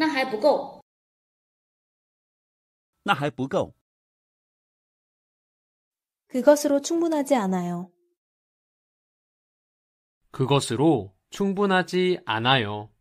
那还不够。那还不够。 그것으로 충분하지 않아요. 그것으로 충분하지 않아요.